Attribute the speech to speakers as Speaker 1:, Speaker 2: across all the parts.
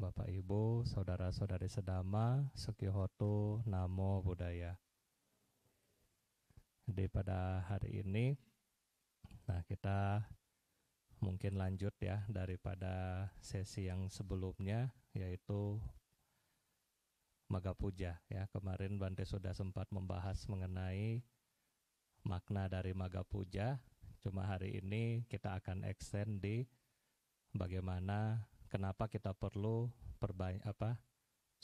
Speaker 1: Bapak Ibu, Saudara-saudari sedama, Sukihoto, Namo Buddhaya. Jadi pada hari ini, nah kita mungkin lanjut ya daripada sesi yang sebelumnya, yaitu Maga Puja. Ya, kemarin Bante sudah sempat membahas mengenai makna dari Maga Puja. Cuma hari ini kita akan extend di bagaimana kenapa kita perlu perbaik apa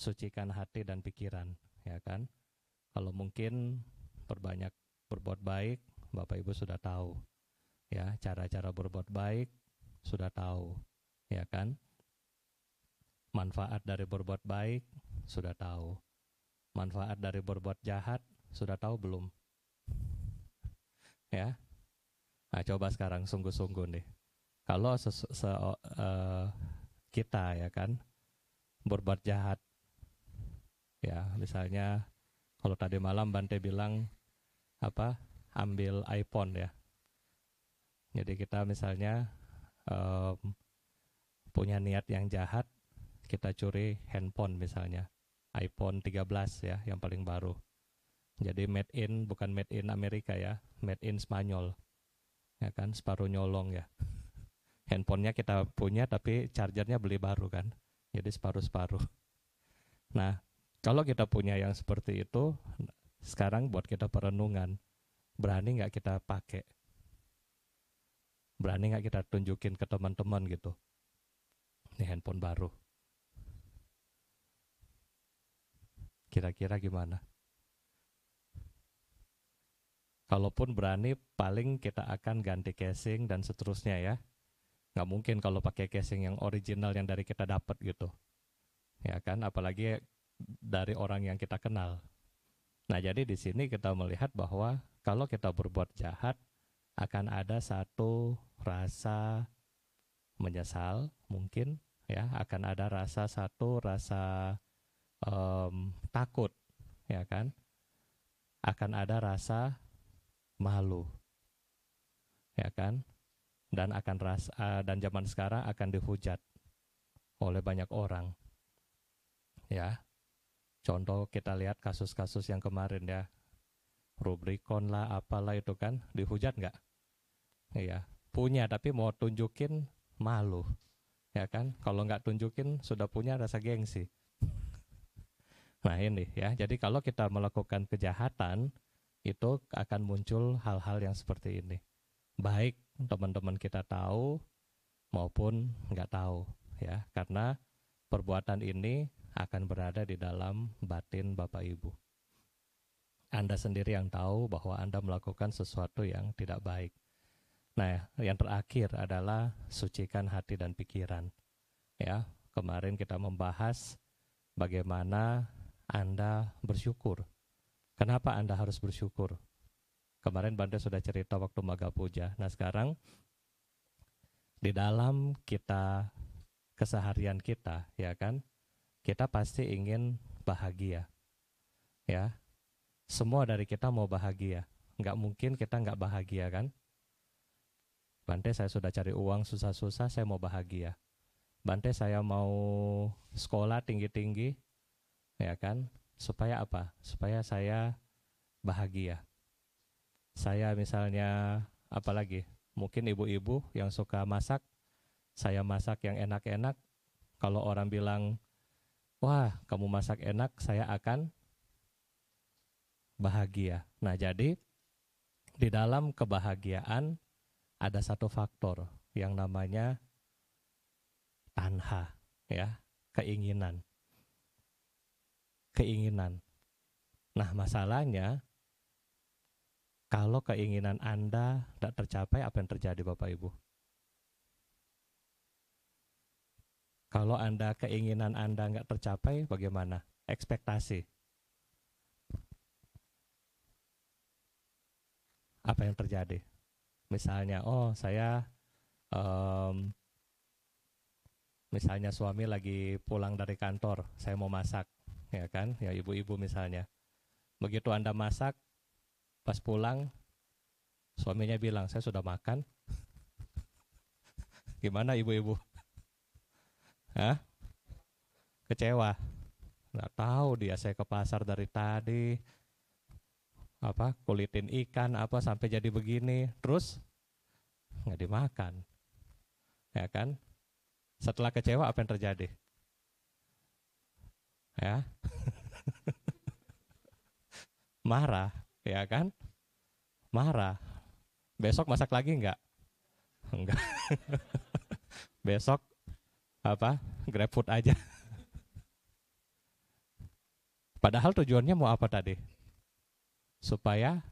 Speaker 1: sucikan hati dan pikiran ya kan kalau mungkin perbanyak berbuat baik Bapak Ibu sudah tahu ya cara-cara berbuat baik sudah tahu ya kan manfaat dari berbuat baik sudah tahu manfaat dari berbuat jahat sudah tahu belum ya nah, coba sekarang sungguh-sungguh nih kalau se, se, uh, kita ya kan berbuat jahat ya misalnya kalau tadi malam Bante bilang apa ambil iPhone ya jadi kita misalnya um, punya niat yang jahat kita curi handphone misalnya iPhone 13 ya yang paling baru jadi made in bukan made in Amerika ya made in Spanyol ya kan separuh nyolong ya handphonenya kita punya tapi chargernya beli baru kan jadi separuh-separuh nah kalau kita punya yang seperti itu sekarang buat kita perenungan berani nggak kita pakai berani nggak kita tunjukin ke teman-teman gitu ini handphone baru kira-kira gimana kalaupun berani paling kita akan ganti casing dan seterusnya ya nggak mungkin kalau pakai casing yang original yang dari kita dapat gitu ya kan apalagi dari orang yang kita kenal nah jadi di sini kita melihat bahwa kalau kita berbuat jahat akan ada satu rasa menyesal mungkin ya akan ada rasa satu rasa um, takut ya kan akan ada rasa malu ya kan dan akan ras uh, dan zaman sekarang akan dihujat oleh banyak orang. Ya. Contoh kita lihat kasus-kasus yang kemarin ya. Rubrikon lah apalah itu kan dihujat nggak? Iya, punya tapi mau tunjukin malu. Ya kan? Kalau nggak tunjukin sudah punya rasa gengsi. nah, ini ya. Jadi kalau kita melakukan kejahatan itu akan muncul hal-hal yang seperti ini. Baik teman-teman kita tahu maupun nggak tahu ya karena perbuatan ini akan berada di dalam batin Bapak Ibu. Anda sendiri yang tahu bahwa Anda melakukan sesuatu yang tidak baik. Nah, yang terakhir adalah sucikan hati dan pikiran. Ya, kemarin kita membahas bagaimana Anda bersyukur. Kenapa Anda harus bersyukur? Kemarin Bante sudah cerita waktu Maga Puja. Nah sekarang di dalam kita keseharian kita, ya kan? Kita pasti ingin bahagia, ya. Semua dari kita mau bahagia. Nggak mungkin kita nggak bahagia kan? Bante saya sudah cari uang susah-susah, saya mau bahagia. Bante saya mau sekolah tinggi-tinggi, ya kan? Supaya apa? Supaya saya bahagia saya misalnya apalagi mungkin ibu-ibu yang suka masak saya masak yang enak-enak kalau orang bilang wah kamu masak enak saya akan bahagia nah jadi di dalam kebahagiaan ada satu faktor yang namanya tanha ya keinginan keinginan nah masalahnya kalau keinginan Anda tidak tercapai, apa yang terjadi Bapak Ibu? Kalau Anda keinginan Anda nggak tercapai, bagaimana? Ekspektasi. Apa yang terjadi? Misalnya, oh saya, um, misalnya suami lagi pulang dari kantor, saya mau masak, ya kan? Ya ibu-ibu misalnya. Begitu Anda masak, Pas pulang, suaminya bilang, saya sudah makan. Gimana ibu-ibu? Hah? Kecewa. Nggak tahu dia, saya ke pasar dari tadi. Apa, kulitin ikan, apa, sampai jadi begini. Terus, nggak dimakan. Ya kan? Setelah kecewa, apa yang terjadi? Ya? Marah ya kan? Marah. Besok masak lagi enggak? Enggak. Besok apa? Grab food aja. Padahal tujuannya mau apa tadi? Supaya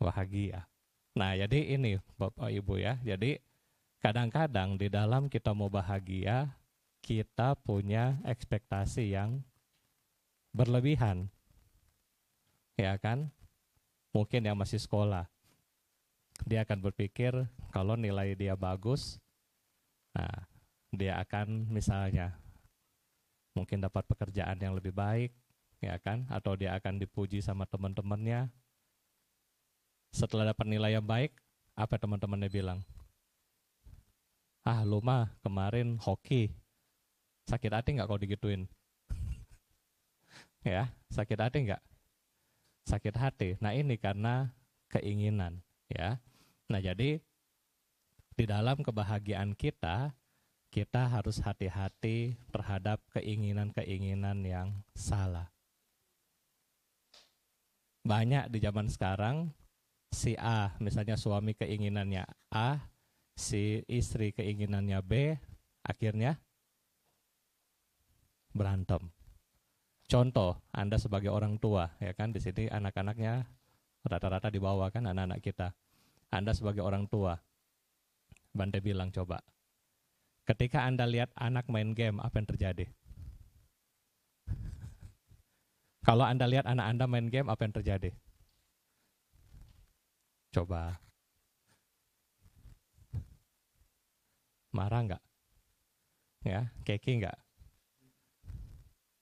Speaker 1: bahagia. Nah, jadi ini Bapak Ibu ya. Jadi kadang-kadang di dalam kita mau bahagia, kita punya ekspektasi yang berlebihan ya kan? Mungkin yang masih sekolah. Dia akan berpikir kalau nilai dia bagus, nah, dia akan misalnya mungkin dapat pekerjaan yang lebih baik, ya kan? Atau dia akan dipuji sama teman-temannya. Setelah dapat nilai yang baik, apa teman-temannya bilang? Ah, luma kemarin hoki. Sakit hati nggak kau digituin? ya, sakit hati nggak? sakit hati. Nah, ini karena keinginan, ya. Nah, jadi di dalam kebahagiaan kita, kita harus hati-hati terhadap keinginan-keinginan yang salah. Banyak di zaman sekarang si A, misalnya suami keinginannya A, si istri keinginannya B, akhirnya berantem contoh Anda sebagai orang tua ya kan di sini anak-anaknya rata-rata di kan anak-anak kita. Anda sebagai orang tua. Bante bilang coba. Ketika Anda lihat anak main game, apa yang terjadi? Kalau Anda lihat anak Anda main game, apa yang terjadi? Coba. Marah nggak? Ya, keki nggak?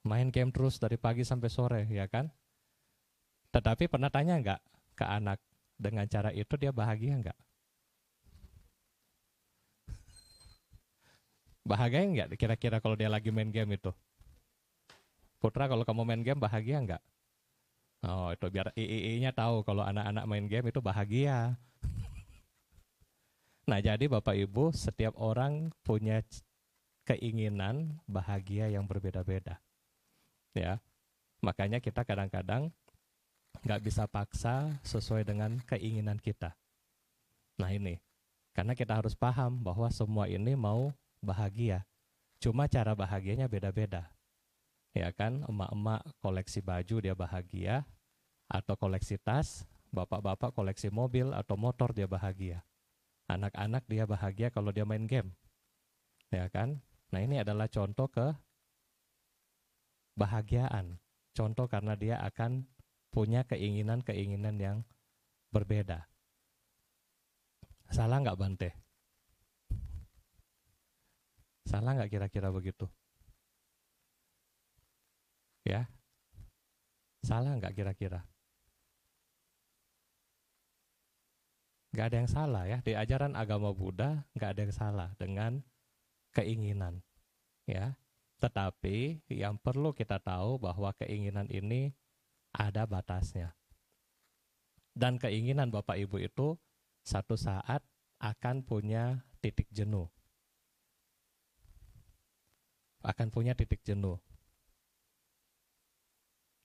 Speaker 1: main game terus dari pagi sampai sore, ya kan? Tetapi pernah tanya nggak ke anak dengan cara itu dia bahagia nggak? Bahagia nggak kira-kira kalau dia lagi main game itu? Putra kalau kamu main game bahagia nggak? Oh itu biar III-nya tahu kalau anak-anak main game itu bahagia. nah jadi Bapak Ibu setiap orang punya keinginan bahagia yang berbeda-beda ya makanya kita kadang-kadang nggak bisa paksa sesuai dengan keinginan kita nah ini karena kita harus paham bahwa semua ini mau bahagia cuma cara bahagianya beda-beda ya kan emak-emak koleksi baju dia bahagia atau koleksi tas bapak-bapak koleksi mobil atau motor dia bahagia anak-anak dia bahagia kalau dia main game ya kan nah ini adalah contoh ke bahagiaan. Contoh karena dia akan punya keinginan-keinginan yang berbeda. Salah nggak Bante? Salah nggak kira-kira begitu? Ya, salah nggak kira-kira? Nggak ada yang salah ya di ajaran agama Buddha nggak ada yang salah dengan keinginan, ya tetapi yang perlu kita tahu bahwa keinginan ini ada batasnya. Dan keinginan Bapak Ibu itu satu saat akan punya titik jenuh. Akan punya titik jenuh.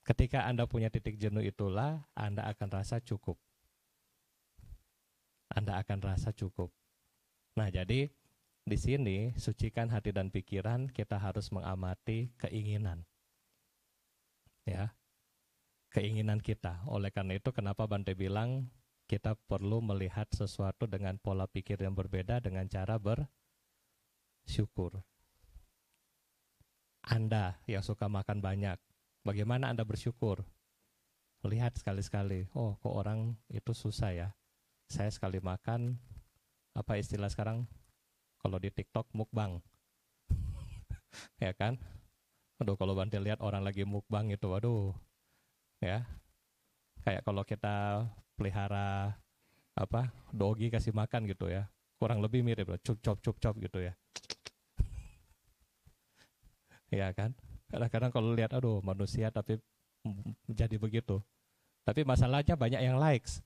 Speaker 1: Ketika Anda punya titik jenuh itulah Anda akan rasa cukup. Anda akan rasa cukup. Nah, jadi di sini, sucikan hati dan pikiran, kita harus mengamati keinginan. Ya, keinginan kita. Oleh karena itu, kenapa Bante bilang kita perlu melihat sesuatu dengan pola pikir yang berbeda dengan cara bersyukur. Anda yang suka makan banyak, bagaimana Anda bersyukur? Lihat sekali-sekali, oh kok orang itu susah ya. Saya sekali makan, apa istilah sekarang, kalau di TikTok mukbang. ya kan? Aduh kalau nanti lihat orang lagi mukbang itu, waduh. Ya. Kayak kalau kita pelihara apa? Dogi kasih makan gitu ya. Kurang lebih mirip cup cup cup cup gitu ya. ya kan? Kadang-kadang kalau lihat aduh manusia tapi jadi begitu. Tapi masalahnya banyak yang likes.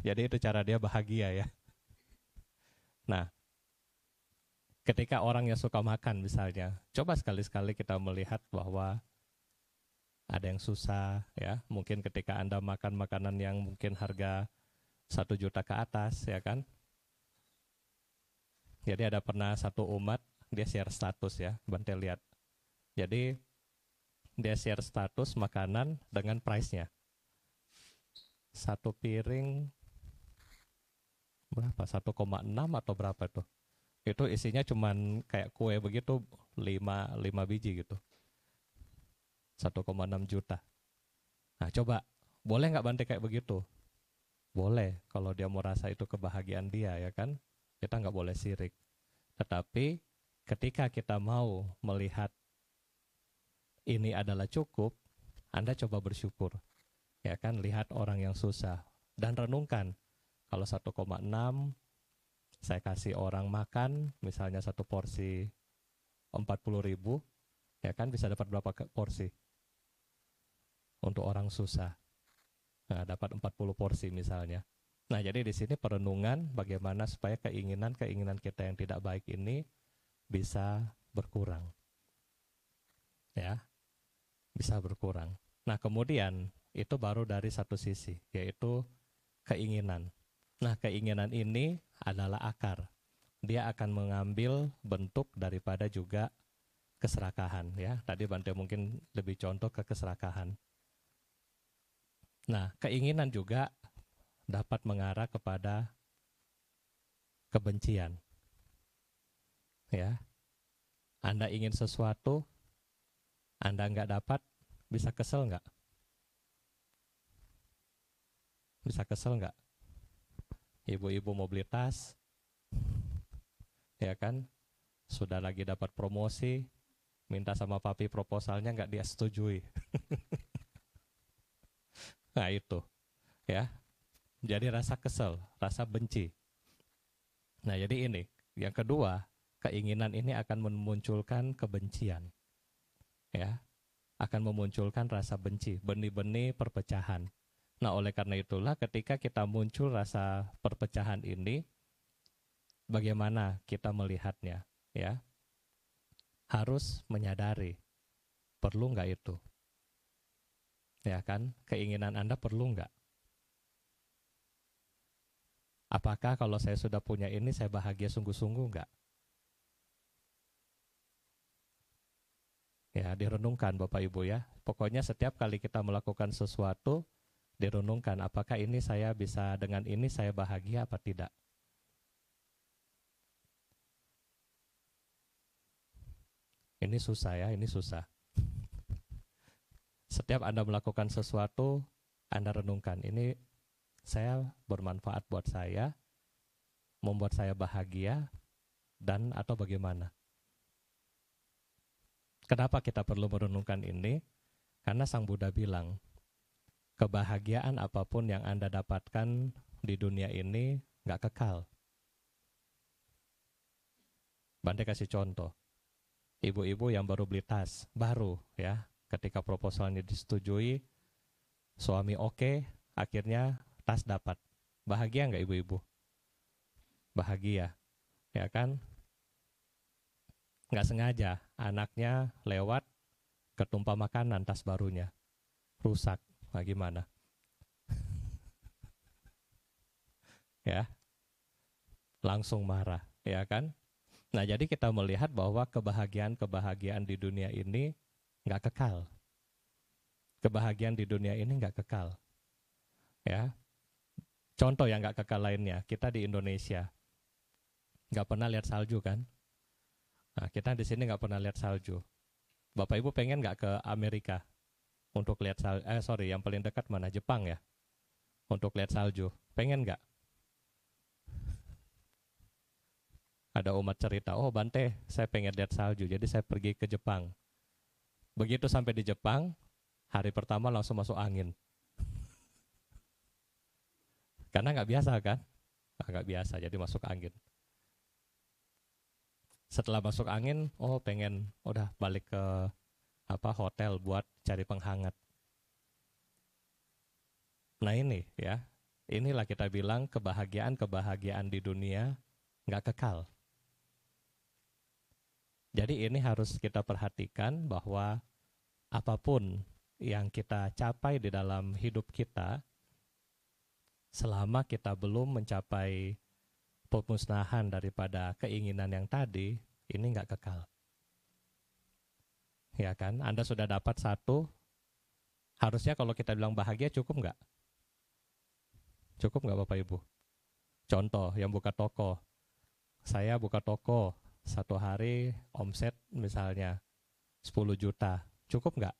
Speaker 1: jadi itu cara dia bahagia ya. Nah, ketika orang yang suka makan misalnya coba sekali-sekali kita melihat bahwa ada yang susah ya mungkin ketika anda makan makanan yang mungkin harga satu juta ke atas ya kan jadi ada pernah satu umat dia share status ya bantai lihat jadi dia share status makanan dengan price-nya satu piring berapa 1,6 atau berapa tuh itu isinya cuman kayak kue begitu 5 5 biji gitu 1,6 juta nah coba boleh nggak bantai kayak begitu boleh kalau dia mau rasa itu kebahagiaan dia ya kan kita nggak boleh sirik tetapi ketika kita mau melihat ini adalah cukup anda coba bersyukur ya kan lihat orang yang susah dan renungkan kalau 1,6 saya kasih orang makan misalnya satu porsi empat puluh ribu ya kan bisa dapat berapa porsi untuk orang susah nah, dapat puluh porsi misalnya nah jadi di sini perenungan bagaimana supaya keinginan-keinginan kita yang tidak baik ini bisa berkurang ya bisa berkurang nah kemudian itu baru dari satu sisi yaitu keinginan Nah, keinginan ini adalah akar. Dia akan mengambil bentuk daripada juga keserakahan ya. Tadi Bante mungkin lebih contoh ke keserakahan. Nah, keinginan juga dapat mengarah kepada kebencian. Ya. Anda ingin sesuatu, Anda nggak dapat, bisa kesel nggak? Bisa kesel nggak? ibu-ibu mau beli tas, ya kan? Sudah lagi dapat promosi, minta sama papi proposalnya nggak dia setujui. nah itu, ya. Jadi rasa kesel, rasa benci. Nah jadi ini, yang kedua, keinginan ini akan memunculkan kebencian. Ya, akan memunculkan rasa benci, benih-benih perpecahan. Nah, oleh karena itulah ketika kita muncul rasa perpecahan ini bagaimana kita melihatnya, ya? Harus menyadari perlu nggak itu? Ya kan? Keinginan Anda perlu nggak? Apakah kalau saya sudah punya ini saya bahagia sungguh-sungguh nggak? Ya, direnungkan Bapak Ibu ya. Pokoknya setiap kali kita melakukan sesuatu, direnungkan apakah ini saya bisa dengan ini saya bahagia apa tidak. Ini susah ya, ini susah. Setiap Anda melakukan sesuatu, Anda renungkan, ini saya bermanfaat buat saya, membuat saya bahagia, dan atau bagaimana. Kenapa kita perlu merenungkan ini? Karena Sang Buddha bilang, kebahagiaan apapun yang Anda dapatkan di dunia ini nggak kekal. Bante kasih contoh. Ibu-ibu yang baru beli tas, baru ya, ketika proposalnya disetujui, suami oke, okay, akhirnya tas dapat. Bahagia nggak ibu-ibu? Bahagia, ya kan? Nggak sengaja, anaknya lewat ketumpah makanan tas barunya. Rusak. Nah, gimana? ya. Langsung marah, ya kan? Nah, jadi kita melihat bahwa kebahagiaan-kebahagiaan di dunia ini nggak kekal. Kebahagiaan di dunia ini nggak kekal. Ya. Contoh yang nggak kekal lainnya, kita di Indonesia nggak pernah lihat salju kan? Nah, kita di sini nggak pernah lihat salju. Bapak Ibu pengen nggak ke Amerika? untuk lihat salju. Eh sorry, yang paling dekat mana? Jepang ya? Untuk lihat salju. Pengen nggak? Ada umat cerita, oh Bante, saya pengen lihat salju. Jadi saya pergi ke Jepang. Begitu sampai di Jepang, hari pertama langsung masuk angin. Karena nggak biasa kan? Nggak biasa, jadi masuk angin. Setelah masuk angin, oh pengen, udah balik ke apa hotel buat cari penghangat. Nah ini ya, inilah kita bilang kebahagiaan-kebahagiaan di dunia nggak kekal. Jadi ini harus kita perhatikan bahwa apapun yang kita capai di dalam hidup kita, selama kita belum mencapai pemusnahan daripada keinginan yang tadi, ini nggak kekal ya kan? Anda sudah dapat satu, harusnya kalau kita bilang bahagia cukup nggak? Cukup nggak Bapak Ibu? Contoh yang buka toko, saya buka toko satu hari omset misalnya 10 juta, cukup nggak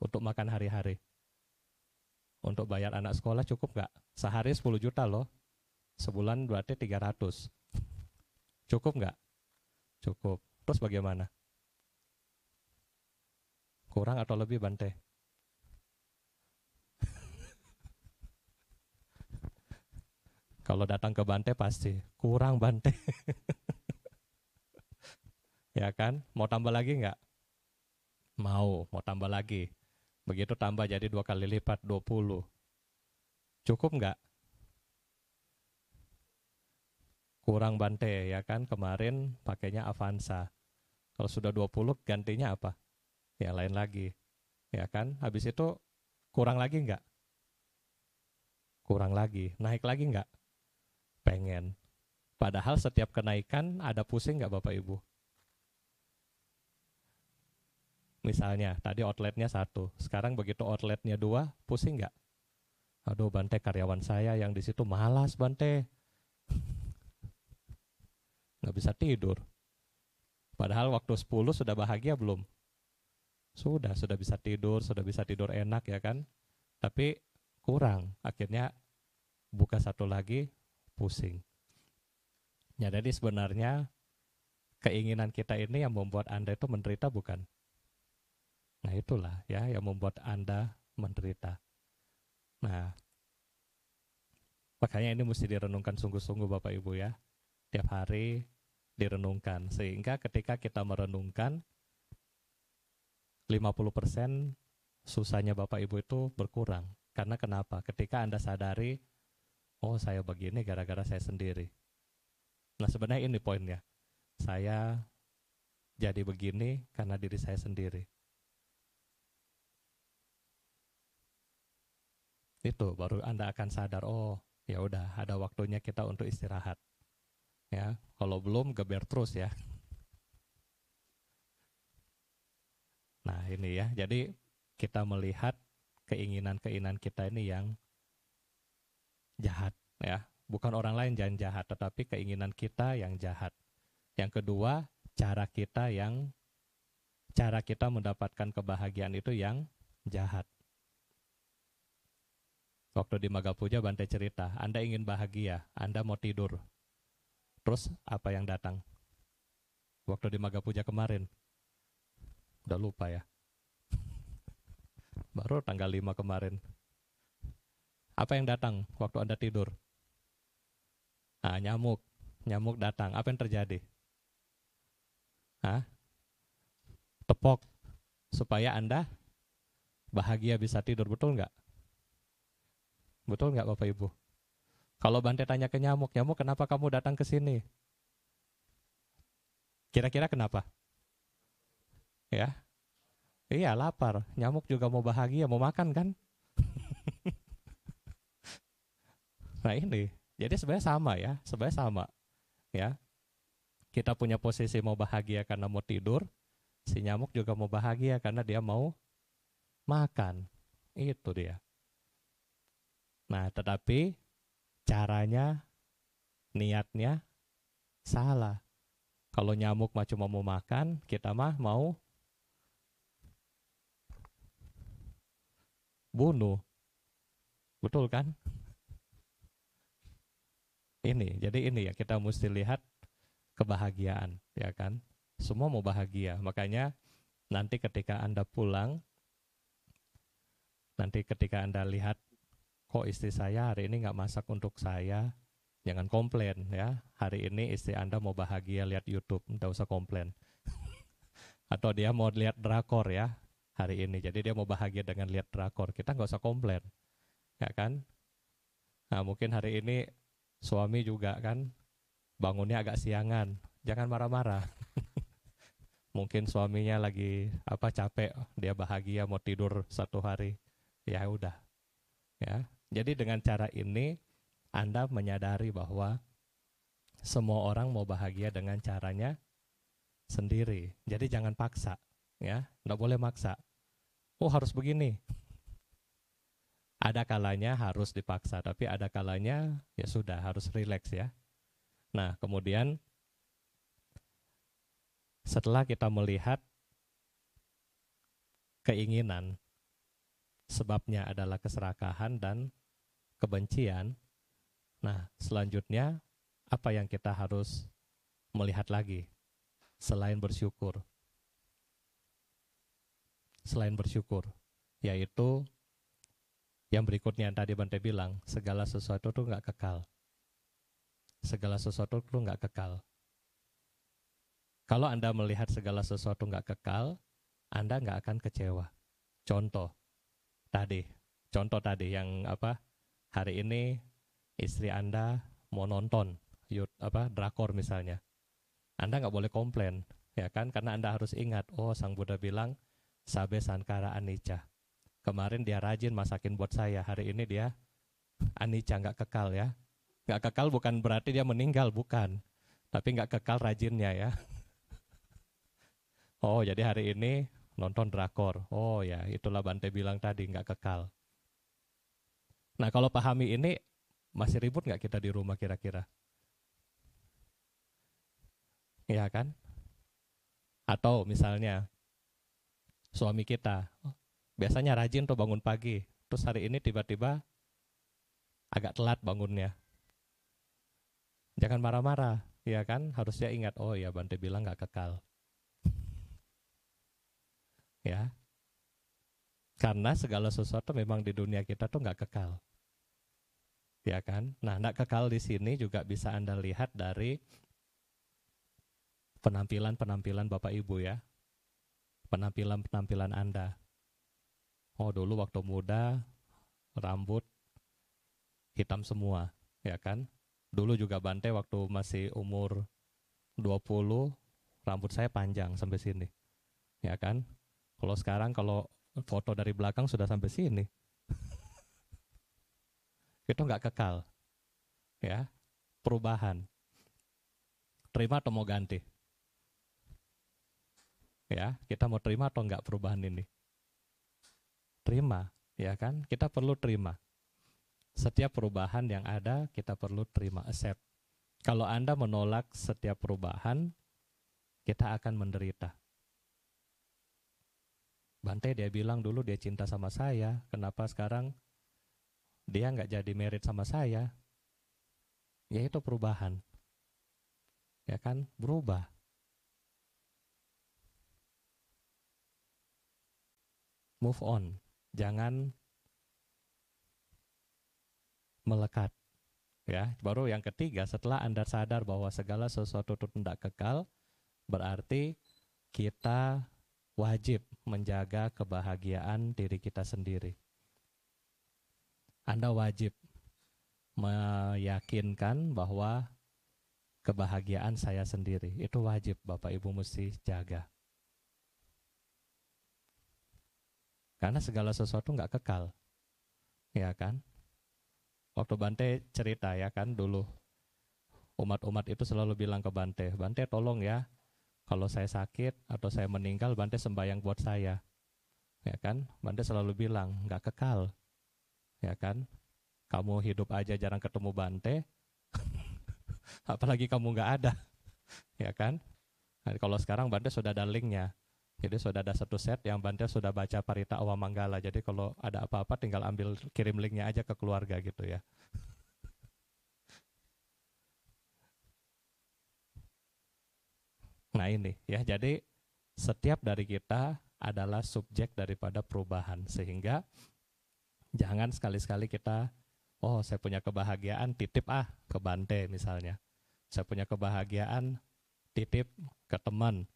Speaker 1: untuk makan hari-hari? Untuk bayar anak sekolah cukup nggak? Sehari 10 juta loh, sebulan berarti 300. Cukup nggak? Cukup. Terus bagaimana? Kurang atau lebih Bante? Kalau datang ke Bante pasti kurang Bante. ya kan? Mau tambah lagi nggak? Mau, mau tambah lagi. Begitu tambah jadi dua kali lipat, 20. Cukup nggak? kurang Bante ya kan kemarin pakainya Avanza. Kalau sudah 20 gantinya apa? ya lain lagi. Ya kan? Habis itu kurang lagi nggak? Kurang lagi. Naik lagi nggak? Pengen. Padahal setiap kenaikan ada pusing nggak Bapak Ibu? Misalnya tadi outletnya satu, sekarang begitu outletnya dua, pusing nggak? Aduh Bante karyawan saya yang di situ malas Bante. nggak bisa tidur. Padahal waktu 10 sudah bahagia belum? Sudah, sudah bisa tidur, sudah bisa tidur enak ya kan. Tapi kurang, akhirnya buka satu lagi pusing. Ya jadi sebenarnya keinginan kita ini yang membuat Anda itu menderita bukan? Nah itulah ya yang membuat Anda menderita. Nah, makanya ini mesti direnungkan sungguh-sungguh Bapak Ibu ya. Tiap hari direnungkan sehingga ketika kita merenungkan 50% susahnya Bapak Ibu itu berkurang. Karena kenapa? Ketika Anda sadari, oh saya begini gara-gara saya sendiri. Nah sebenarnya ini poinnya. Saya jadi begini karena diri saya sendiri. Itu baru Anda akan sadar, oh ya udah ada waktunya kita untuk istirahat. Ya, kalau belum geber terus ya. Nah ini ya, jadi kita melihat keinginan-keinginan kita ini yang jahat ya. Bukan orang lain yang jahat, tetapi keinginan kita yang jahat. Yang kedua, cara kita yang cara kita mendapatkan kebahagiaan itu yang jahat. Waktu di Magapuja bantai cerita, Anda ingin bahagia, Anda mau tidur. Terus apa yang datang? Waktu di Magapuja kemarin, Udah lupa ya. Baru tanggal 5 kemarin. Apa yang datang waktu Anda tidur? ah nyamuk. Nyamuk datang. Apa yang terjadi? Hah? Tepok. Supaya Anda bahagia bisa tidur. Betul nggak? Betul nggak Bapak Ibu? Kalau Bante tanya ke nyamuk, nyamuk kenapa kamu datang ke sini? Kira-kira kenapa? ya iya lapar nyamuk juga mau bahagia mau makan kan nah ini jadi sebenarnya sama ya sebenarnya sama ya kita punya posisi mau bahagia karena mau tidur si nyamuk juga mau bahagia karena dia mau makan itu dia nah tetapi caranya niatnya salah kalau nyamuk mah cuma mau makan, kita mah mau Bono. Betul kan? ini, jadi ini ya kita mesti lihat kebahagiaan, ya kan? Semua mau bahagia. Makanya nanti ketika Anda pulang nanti ketika Anda lihat kok istri saya hari ini nggak masak untuk saya, jangan komplain ya. Hari ini istri Anda mau bahagia lihat YouTube, nggak usah komplain. Atau dia mau lihat drakor ya, hari ini. Jadi dia mau bahagia dengan lihat drakor. Kita nggak usah komplain, ya kan? Nah, mungkin hari ini suami juga kan bangunnya agak siangan. Jangan marah-marah. mungkin suaminya lagi apa capek, dia bahagia mau tidur satu hari. Ya udah. Ya. Jadi dengan cara ini Anda menyadari bahwa semua orang mau bahagia dengan caranya sendiri. Jadi jangan paksa, ya. Nggak boleh maksa oh harus begini. Ada kalanya harus dipaksa, tapi ada kalanya ya sudah harus rileks ya. Nah, kemudian setelah kita melihat keinginan sebabnya adalah keserakahan dan kebencian. Nah, selanjutnya apa yang kita harus melihat lagi selain bersyukur? selain bersyukur, yaitu yang berikutnya yang tadi Bante bilang, segala sesuatu itu nggak kekal. Segala sesuatu itu nggak kekal. Kalau Anda melihat segala sesuatu nggak kekal, Anda nggak akan kecewa. Contoh tadi, contoh tadi yang apa hari ini istri Anda mau nonton yut, apa drakor misalnya, Anda nggak boleh komplain, ya kan? Karena Anda harus ingat, oh Sang Buddha bilang Sabe Sankara Anica. Kemarin dia rajin masakin buat saya, hari ini dia Anica nggak kekal ya. Nggak kekal bukan berarti dia meninggal, bukan. Tapi nggak kekal rajinnya ya. Oh jadi hari ini nonton drakor. Oh ya itulah Bante bilang tadi nggak kekal. Nah kalau pahami ini masih ribut nggak kita di rumah kira-kira? Ya kan? Atau misalnya suami kita. Oh, biasanya rajin tuh bangun pagi, terus hari ini tiba-tiba agak telat bangunnya. Jangan marah-marah, ya kan? Harusnya ingat, oh ya Bante bilang nggak kekal. ya, karena segala sesuatu memang di dunia kita tuh nggak kekal. Ya kan? Nah, nggak kekal di sini juga bisa Anda lihat dari penampilan-penampilan Bapak Ibu ya penampilan-penampilan Anda. Oh, dulu waktu muda rambut hitam semua, ya kan? Dulu juga Bante waktu masih umur 20 rambut saya panjang sampai sini. Ya kan? Kalau sekarang kalau foto dari belakang sudah sampai sini. Itu nggak kekal. Ya, perubahan. Terima atau mau ganti? ya kita mau terima atau enggak perubahan ini terima ya kan kita perlu terima setiap perubahan yang ada kita perlu terima accept kalau anda menolak setiap perubahan kita akan menderita Bante dia bilang dulu dia cinta sama saya kenapa sekarang dia nggak jadi merit sama saya Ya itu perubahan ya kan berubah move on. Jangan melekat. Ya, baru yang ketiga setelah Anda sadar bahwa segala sesuatu itu tidak kekal, berarti kita wajib menjaga kebahagiaan diri kita sendiri. Anda wajib meyakinkan bahwa kebahagiaan saya sendiri itu wajib Bapak Ibu mesti jaga. Karena segala sesuatu nggak kekal. Ya kan? Waktu Bante cerita ya kan dulu. Umat-umat itu selalu bilang ke Bante, Bante tolong ya, kalau saya sakit atau saya meninggal, Bante sembayang buat saya. Ya kan? Bante selalu bilang, nggak kekal. Ya kan? Kamu hidup aja jarang ketemu Bante, apalagi kamu nggak ada. ya kan? Nah, kalau sekarang Bante sudah ada linknya, jadi sudah ada satu set yang Bante sudah baca Parita Awa Manggala. Jadi kalau ada apa-apa tinggal ambil kirim linknya aja ke keluarga gitu ya. Nah ini ya, jadi setiap dari kita adalah subjek daripada perubahan sehingga jangan sekali-sekali kita oh saya punya kebahagiaan titip ah ke Bante misalnya. Saya punya kebahagiaan titip ke teman,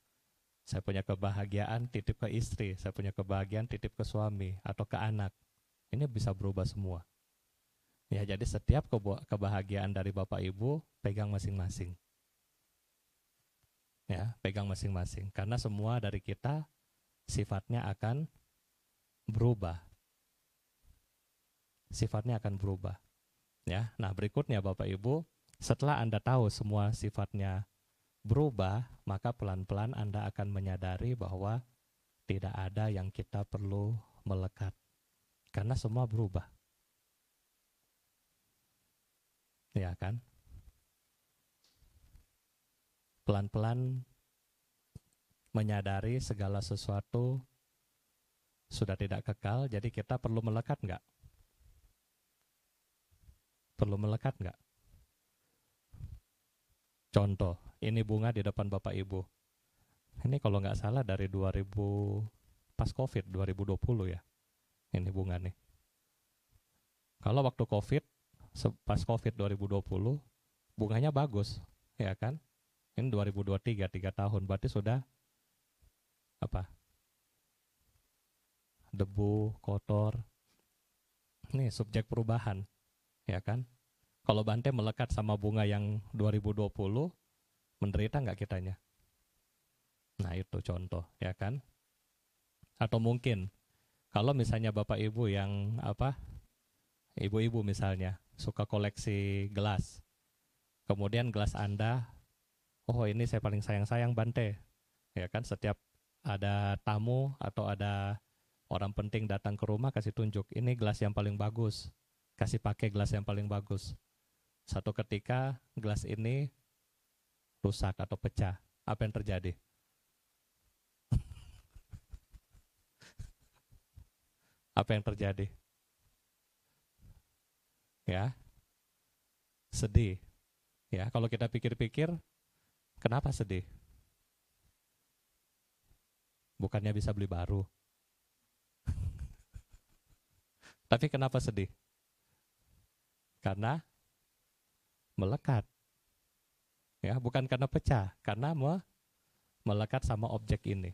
Speaker 1: saya punya kebahagiaan titip ke istri, saya punya kebahagiaan titip ke suami atau ke anak. Ini bisa berubah semua. Ya, jadi setiap kebahagiaan dari Bapak Ibu pegang masing-masing. Ya, pegang masing-masing karena semua dari kita sifatnya akan berubah. Sifatnya akan berubah. Ya. Nah, berikutnya Bapak Ibu, setelah Anda tahu semua sifatnya berubah, maka pelan-pelan Anda akan menyadari bahwa tidak ada yang kita perlu melekat. Karena semua berubah. Ya kan? Pelan-pelan menyadari segala sesuatu sudah tidak kekal, jadi kita perlu melekat nggak? Perlu melekat nggak? Contoh, ini bunga di depan Bapak Ibu. Ini kalau nggak salah dari 2000 pas Covid 2020 ya. Ini bunga nih. Kalau waktu Covid pas Covid 2020 bunganya bagus, ya kan? Ini 2023 3 tahun berarti sudah apa? Debu, kotor. Ini subjek perubahan, ya kan? Kalau Bante melekat sama bunga yang 2020, menderita nggak kitanya? Nah itu contoh, ya kan? Atau mungkin kalau misalnya bapak ibu yang apa, ibu-ibu misalnya suka koleksi gelas, kemudian gelas anda, oh ini saya paling sayang-sayang Bante, ya kan? Setiap ada tamu atau ada orang penting datang ke rumah kasih tunjuk ini gelas yang paling bagus, kasih pakai gelas yang paling bagus. Satu ketika gelas ini rusak atau pecah, apa yang terjadi? apa yang terjadi? Ya, sedih. Ya, kalau kita pikir-pikir, kenapa sedih? Bukannya bisa beli baru. Tapi kenapa sedih? Karena melekat. Ya, bukan karena pecah, karena me melekat sama objek ini.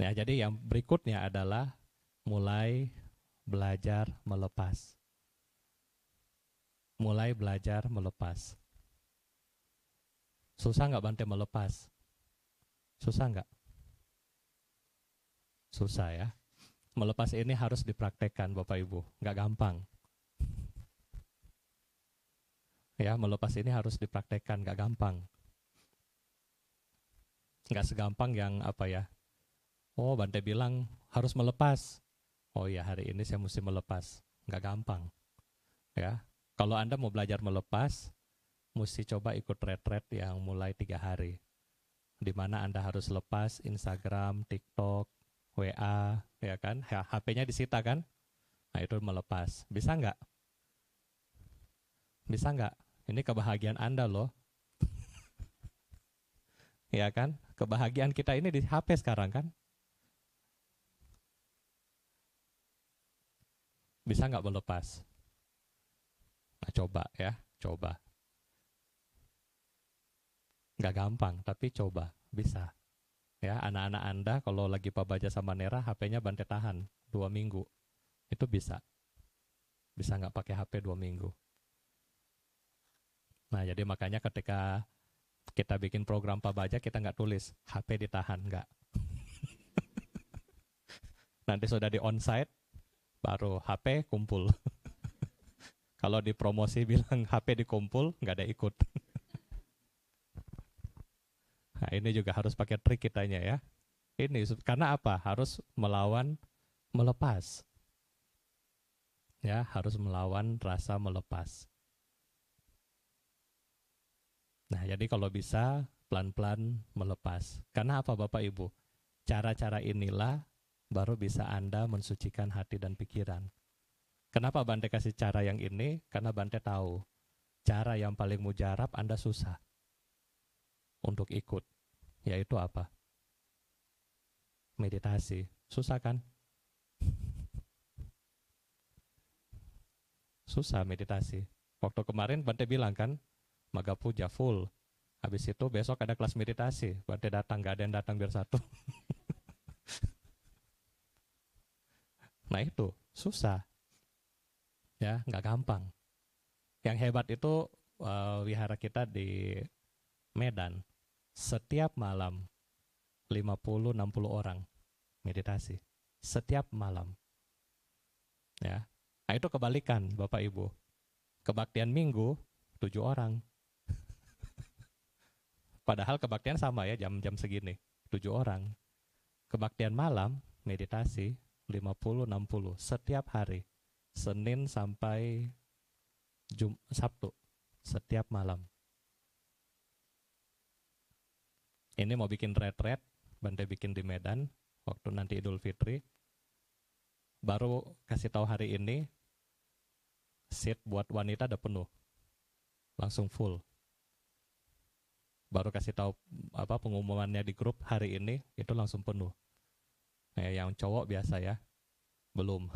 Speaker 1: Ya, jadi yang berikutnya adalah mulai belajar melepas. Mulai belajar melepas. Susah nggak bantai melepas? Susah nggak? Susah ya. Melepas ini harus dipraktekkan Bapak Ibu, nggak gampang. ya melepas ini harus dipraktekkan nggak gampang nggak segampang yang apa ya oh Bante bilang harus melepas oh ya hari ini saya mesti melepas nggak gampang ya kalau anda mau belajar melepas mesti coba ikut retret yang mulai tiga hari di mana anda harus lepas Instagram, TikTok, WA, ya kan? ya, HP-nya disita kan? Nah itu melepas. Bisa nggak? Bisa nggak? Ini kebahagiaan Anda loh. ya kan? Kebahagiaan kita ini di HP sekarang kan? Bisa nggak melepas? Nah, coba ya, coba. Nggak gampang, tapi coba, bisa. Ya, anak-anak Anda kalau lagi pabaja sama Nera, HP-nya bantai tahan dua minggu. Itu bisa. Bisa nggak pakai HP dua minggu. Nah, jadi makanya ketika kita bikin program pabajak kita nggak tulis HP ditahan nggak. Nanti sudah di on site baru HP kumpul. Kalau di promosi bilang HP dikumpul nggak ada ikut. nah ini juga harus pakai trik kitanya ya. Ini karena apa? Harus melawan melepas. Ya, harus melawan rasa melepas Nah, jadi kalau bisa pelan-pelan melepas. Karena apa Bapak Ibu? Cara-cara inilah baru bisa Anda mensucikan hati dan pikiran. Kenapa Bante kasih cara yang ini? Karena Bante tahu cara yang paling mujarab Anda susah untuk ikut. Yaitu apa? Meditasi. Susah kan? susah meditasi. Waktu kemarin Bante bilang kan, Maga puja full. Habis itu besok ada kelas meditasi, berarti datang, gak ada yang datang biar satu. nah itu, susah. Ya, nggak gampang. Yang hebat itu uh, wihara kita di Medan. Setiap malam 50-60 orang meditasi. Setiap malam. Ya. Nah, itu kebalikan Bapak Ibu. Kebaktian minggu tujuh orang. Padahal kebaktian sama ya jam-jam segini, tujuh orang. Kebaktian malam, meditasi 50 60 setiap hari. Senin sampai Jum Sabtu setiap malam. Ini mau bikin retret, Bante bikin di Medan waktu nanti Idul Fitri. Baru kasih tahu hari ini seat buat wanita ada penuh. Langsung full baru kasih tahu apa pengumumannya di grup hari ini itu langsung penuh. Nah, yang cowok biasa ya belum.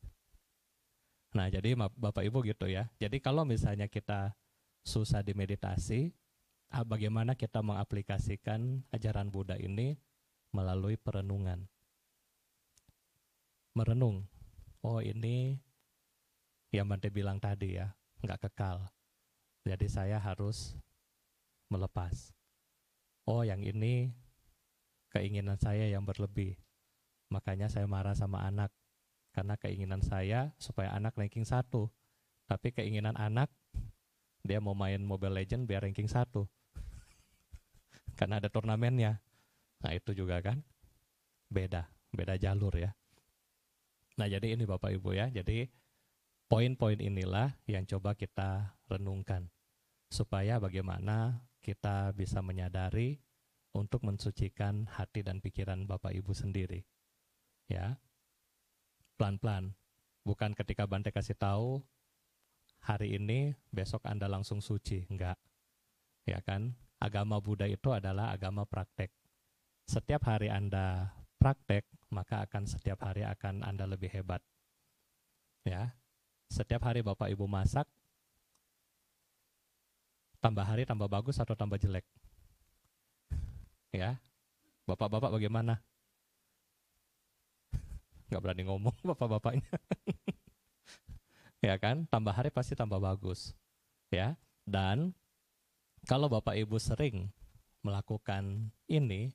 Speaker 1: nah jadi bapak ibu gitu ya. Jadi kalau misalnya kita susah di meditasi, ah, bagaimana kita mengaplikasikan ajaran Buddha ini melalui perenungan. Merenung, oh ini yang Bante bilang tadi ya, nggak kekal. Jadi saya harus melepas. Oh, yang ini keinginan saya yang berlebih. Makanya saya marah sama anak. Karena keinginan saya supaya anak ranking satu. Tapi keinginan anak, dia mau main Mobile Legend biar ranking satu. Karena ada turnamennya. Nah itu juga kan beda, beda jalur ya. Nah jadi ini Bapak Ibu ya, jadi poin-poin inilah yang coba kita renungkan supaya bagaimana kita bisa menyadari untuk mensucikan hati dan pikiran Bapak Ibu sendiri. Ya. Pelan-pelan. Bukan ketika Bante kasih tahu hari ini besok Anda langsung suci, enggak. Ya kan? Agama Buddha itu adalah agama praktek. Setiap hari Anda praktek, maka akan setiap hari akan Anda lebih hebat. Ya. Setiap hari Bapak Ibu masak, tambah hari tambah bagus atau tambah jelek? Ya, bapak-bapak bagaimana? Gak berani ngomong bapak-bapaknya. ya kan, tambah hari pasti tambah bagus. Ya, dan kalau bapak ibu sering melakukan ini,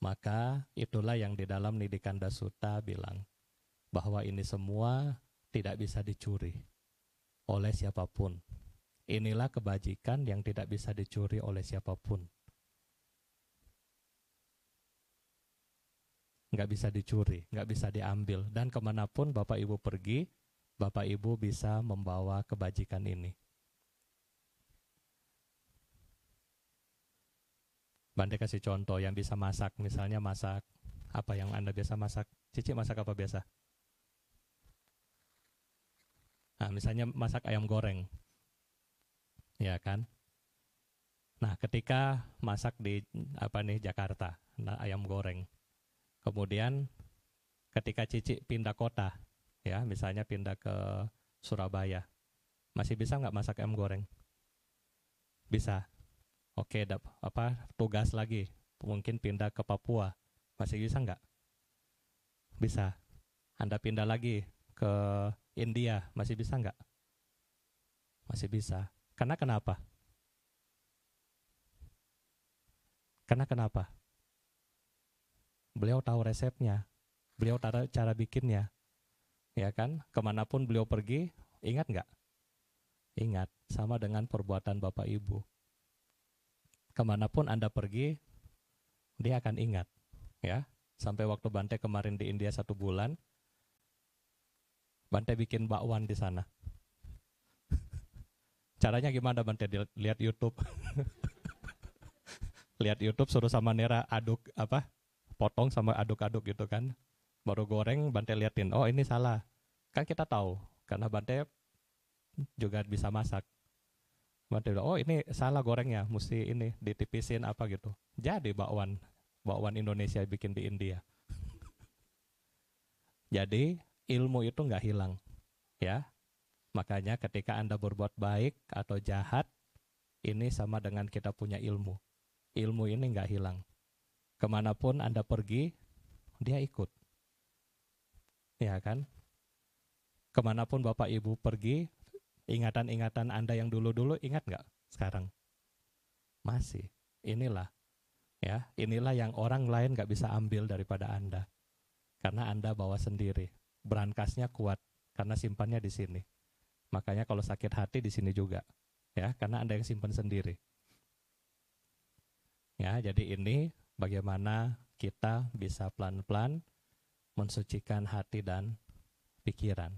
Speaker 1: maka itulah yang di dalam Nidikan Dasuta bilang bahwa ini semua tidak bisa dicuri oleh siapapun Inilah kebajikan yang tidak bisa dicuri oleh siapapun. Nggak bisa dicuri, nggak bisa diambil. Dan kemanapun Bapak Ibu pergi, Bapak Ibu bisa membawa kebajikan ini. Bante kasih contoh yang bisa masak, misalnya masak apa yang Anda biasa masak? Cici masak apa biasa? Nah, misalnya masak ayam goreng ya kan? Nah, ketika masak di apa nih Jakarta, nah, ayam goreng. Kemudian ketika Cici pindah kota, ya misalnya pindah ke Surabaya, masih bisa nggak masak ayam goreng? Bisa. Oke, dap, apa tugas lagi? Mungkin pindah ke Papua, masih bisa nggak? Bisa. Anda pindah lagi ke India, masih bisa nggak? Masih bisa karena kenapa? Karena kenapa? Beliau tahu resepnya, beliau tahu cara bikinnya, ya kan? Kemanapun beliau pergi, ingat nggak? Ingat, sama dengan perbuatan bapak ibu. Kemanapun anda pergi, dia akan ingat, ya. Sampai waktu Bante kemarin di India satu bulan, Bante bikin bakwan di sana. Caranya gimana Bante? Lihat YouTube. Lihat YouTube suruh sama Nera aduk apa? Potong sama aduk-aduk gitu kan. Baru goreng Bante liatin. Oh, ini salah. Kan kita tahu karena Bante juga bisa masak. Bante bilang, "Oh, ini salah gorengnya, mesti ini ditipisin apa gitu." Jadi bakwan bakwan Indonesia bikin di India. Jadi ilmu itu nggak hilang, ya. Makanya ketika Anda berbuat baik atau jahat, ini sama dengan kita punya ilmu. Ilmu ini nggak hilang. Kemanapun Anda pergi, dia ikut. Ya kan? Kemanapun Bapak Ibu pergi, ingatan-ingatan Anda yang dulu-dulu ingat nggak sekarang? Masih. Inilah. ya Inilah yang orang lain nggak bisa ambil daripada Anda. Karena Anda bawa sendiri. Berangkasnya kuat, karena simpannya di sini. Makanya kalau sakit hati di sini juga ya, karena Anda yang simpan sendiri. Ya, jadi ini bagaimana kita bisa pelan-pelan mensucikan hati dan pikiran.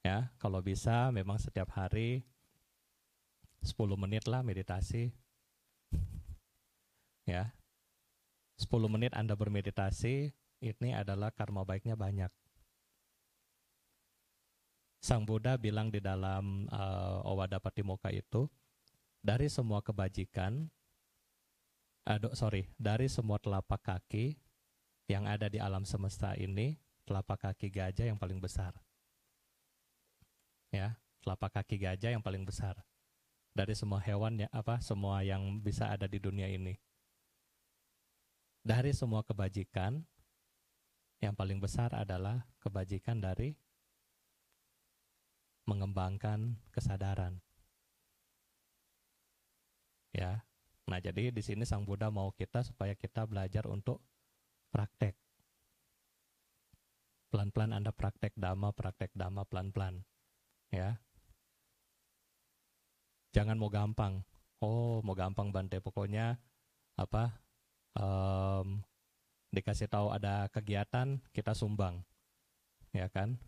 Speaker 1: Ya, kalau bisa memang setiap hari 10 menit lah meditasi. Ya. 10 menit Anda bermeditasi, ini adalah karma baiknya banyak. Sang Buddha bilang di dalam uh, Owada Patimoka itu, dari semua kebajikan, aduh sorry, dari semua telapak kaki yang ada di alam semesta ini, telapak kaki gajah yang paling besar. Ya, telapak kaki gajah yang paling besar dari semua hewan ya apa semua yang bisa ada di dunia ini. Dari semua kebajikan yang paling besar adalah kebajikan dari mengembangkan kesadaran. Ya. Nah, jadi di sini Sang Buddha mau kita supaya kita belajar untuk praktek. Pelan-pelan Anda praktek dhamma, praktek dhamma pelan-pelan. Ya. Jangan mau gampang. Oh, mau gampang Bante, pokoknya apa? Um, dikasih tahu ada kegiatan, kita sumbang. Ya kan?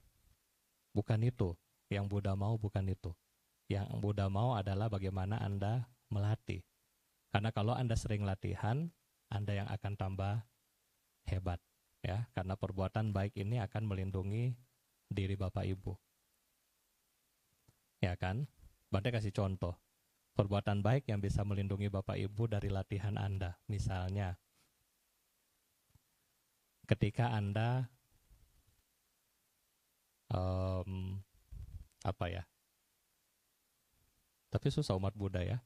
Speaker 1: Bukan itu yang Buddha mau bukan itu. Yang Buddha mau adalah bagaimana Anda melatih. Karena kalau Anda sering latihan, Anda yang akan tambah hebat ya, karena perbuatan baik ini akan melindungi diri Bapak Ibu. Ya kan? Bante kasih contoh. Perbuatan baik yang bisa melindungi Bapak Ibu dari latihan Anda. Misalnya, ketika Anda apa ya? Tapi susah umat Buddha ya.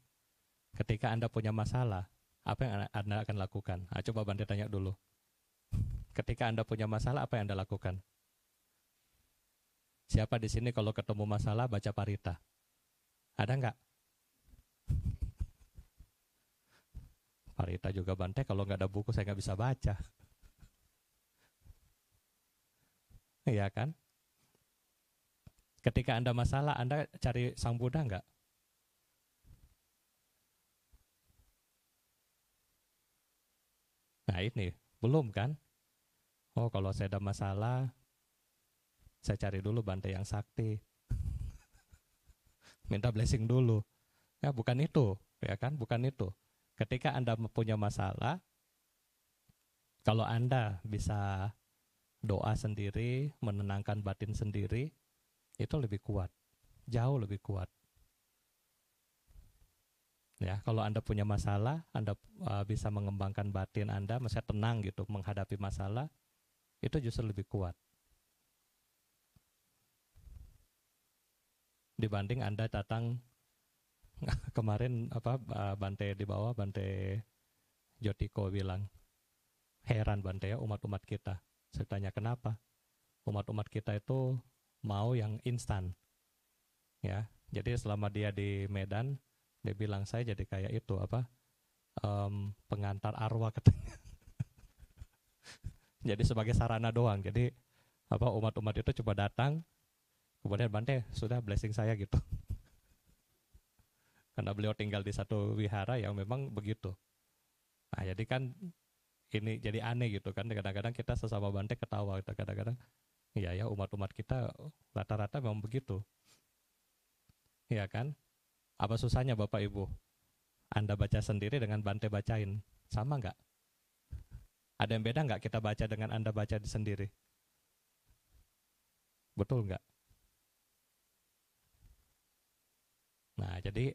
Speaker 1: Ketika Anda punya masalah, apa yang Anda akan lakukan? Nah, coba Bante tanya dulu. Ketika Anda punya masalah, apa yang Anda lakukan? Siapa di sini kalau ketemu masalah baca parita? Ada nggak? parita juga Bante, kalau nggak ada buku saya nggak bisa baca. Iya kan? Ketika Anda masalah, Anda cari Sang Buddha enggak? Nah ini, belum kan? Oh kalau saya ada masalah, saya cari dulu bantai yang sakti. Minta blessing dulu. Ya bukan itu, ya kan? Bukan itu. Ketika Anda punya masalah, kalau Anda bisa doa sendiri, menenangkan batin sendiri, itu lebih kuat, jauh lebih kuat. Ya, kalau Anda punya masalah, Anda uh, bisa mengembangkan batin Anda, misalnya tenang gitu menghadapi masalah, itu justru lebih kuat. Dibanding Anda datang kemarin apa uh, Bante di bawah Bante Jotiko bilang heran Bante ya umat-umat kita. Saya tanya kenapa? Umat-umat kita itu mau yang instan. Ya, jadi selama dia di Medan, dia bilang saya jadi kayak itu apa um, pengantar arwah katanya. jadi sebagai sarana doang. Jadi apa umat-umat itu coba datang, kemudian Bante sudah blessing saya gitu. Karena beliau tinggal di satu wihara yang memang begitu. Nah, jadi kan ini jadi aneh gitu kan kadang-kadang kita sesama bante ketawa kita gitu. kadang-kadang Ya ya umat-umat kita rata-rata memang begitu. Ya kan? Apa susahnya Bapak Ibu? Anda baca sendiri dengan Bante bacain. Sama nggak? Ada yang beda nggak kita baca dengan Anda baca sendiri? Betul nggak? Nah, jadi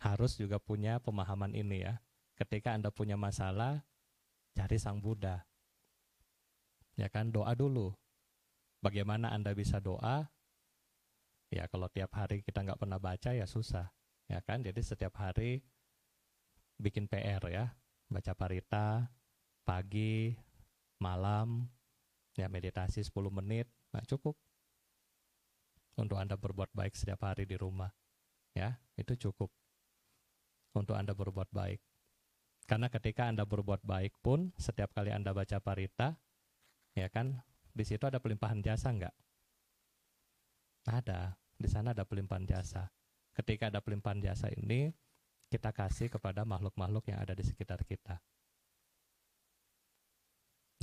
Speaker 1: harus juga punya pemahaman ini ya. Ketika Anda punya masalah, cari Sang Buddha. Ya kan, doa dulu. Bagaimana Anda bisa doa? Ya kalau tiap hari kita nggak pernah baca ya susah. Ya kan? Jadi setiap hari bikin PR ya. Baca parita, pagi, malam, ya meditasi 10 menit, nah cukup. Untuk Anda berbuat baik setiap hari di rumah. Ya, itu cukup. Untuk Anda berbuat baik. Karena ketika Anda berbuat baik pun, setiap kali Anda baca parita, ya kan, di situ ada pelimpahan jasa nggak? Ada. Di sana ada pelimpahan jasa. Ketika ada pelimpahan jasa ini, kita kasih kepada makhluk-makhluk yang ada di sekitar kita.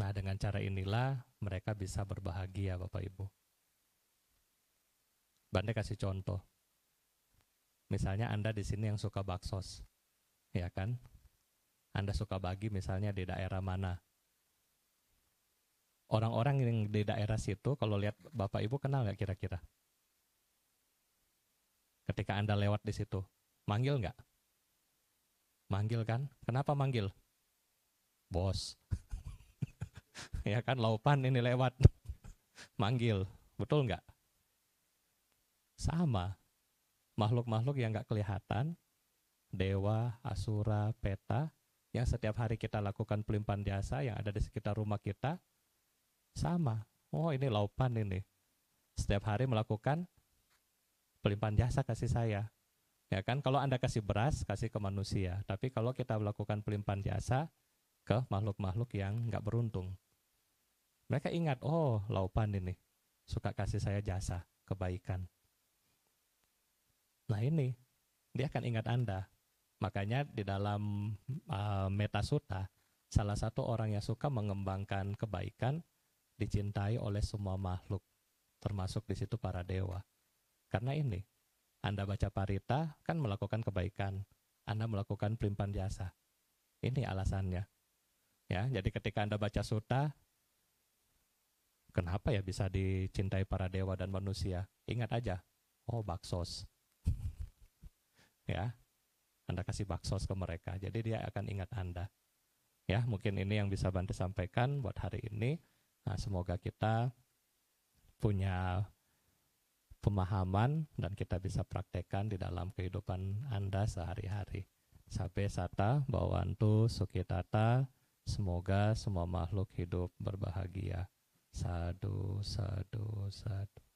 Speaker 1: Nah, dengan cara inilah mereka bisa berbahagia, Bapak Ibu. Bande kasih contoh. Misalnya Anda di sini yang suka baksos, ya kan? Anda suka bagi misalnya di daerah mana? orang-orang yang di daerah situ kalau lihat bapak ibu kenal nggak kira-kira ketika anda lewat di situ manggil nggak manggil kan kenapa manggil bos ya kan laupan ini lewat manggil betul nggak sama makhluk-makhluk yang nggak kelihatan dewa asura peta yang setiap hari kita lakukan pelimpahan jasa yang ada di sekitar rumah kita sama. Oh ini laupan ini. Setiap hari melakukan pelimpahan jasa kasih saya. Ya kan kalau Anda kasih beras, kasih ke manusia. Tapi kalau kita melakukan pelimpahan jasa ke makhluk-makhluk yang nggak beruntung. Mereka ingat, oh laupan ini suka kasih saya jasa, kebaikan. Nah ini, dia akan ingat Anda. Makanya di dalam uh, Meta salah satu orang yang suka mengembangkan kebaikan dicintai oleh semua makhluk, termasuk di situ para dewa. Karena ini, Anda baca parita kan melakukan kebaikan, Anda melakukan pelimpan jasa. Ini alasannya. Ya, jadi ketika Anda baca suta, kenapa ya bisa dicintai para dewa dan manusia? Ingat aja, oh baksos. ya, Anda kasih baksos ke mereka, jadi dia akan ingat Anda. Ya, mungkin ini yang bisa Bante sampaikan buat hari ini. Nah, semoga kita punya pemahaman dan kita bisa praktekkan di dalam kehidupan Anda sehari-hari. Sabe sata bawantu sukitata, semoga semua makhluk hidup berbahagia. Sadu, sadu, sadu.